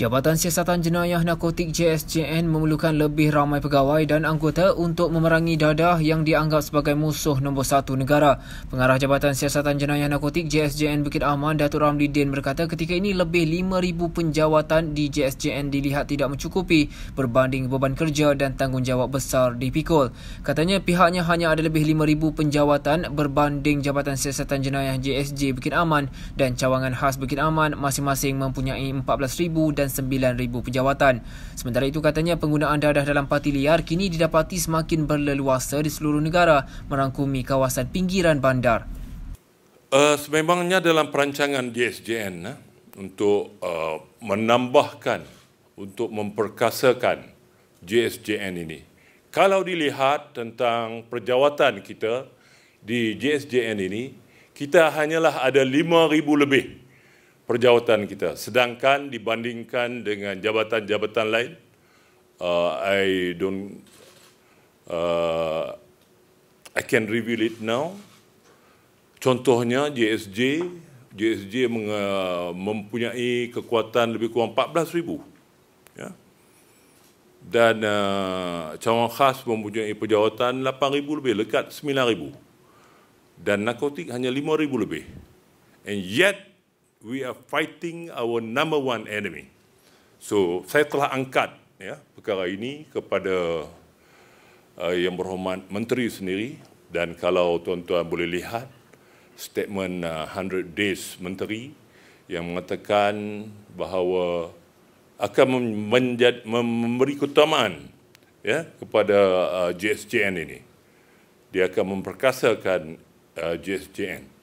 Jabatan Siasatan Jenayah Narkotik JSJN memerlukan lebih ramai pegawai dan anggota untuk memerangi dadah yang dianggap sebagai musuh nombor satu negara. Pengarah Jabatan Siasatan Jenayah Narkotik JSJN Bukit Aman, Datuk Ramli Din berkata ketika ini lebih 5,000 penjawatan di JSJN dilihat tidak mencukupi berbanding beban kerja dan tanggungjawab besar di dipikul. Katanya pihaknya hanya ada lebih 5,000 penjawatan berbanding Jabatan Siasatan Jenayah JSJ Bukit Aman dan cawangan khas Bukit Aman masing-masing mempunyai 14,000 dan 9,000 pejawatan. Sementara itu katanya penggunaan dadah dalam parti liar kini didapati semakin berleluasa di seluruh negara merangkumi kawasan pinggiran bandar. Uh, sememangnya dalam perancangan DSJN uh, eh, untuk uh, menambahkan, untuk memperkasakan JSJN ini. Kalau dilihat tentang perjawatan kita di JSJN ini, kita hanyalah ada 5,000 lebih perjawatan kita. Sedangkan dibandingkan dengan jabatan-jabatan lain, uh, I don't, uh, I can reveal it now. Contohnya JSJ, JSJ mempunyai kekuatan lebih kurang 14 ribu. Ya. Dan uh, cawang khas mempunyai perjawatan 8 ribu lebih, lekat 9 ribu. Dan narkotik hanya 5 ribu lebih. And yet, we are fighting our number one enemy. So saya telah angkat ya perkara ini kepada uh, yang berhormat menteri sendiri dan kalau tuan-tuan boleh lihat statement uh, 100 days menteri yang mengatakan bahawa akan menjad, memberi keutamaan ya kepada uh, GSJN ini. Dia akan memperkasakan uh, GSJN.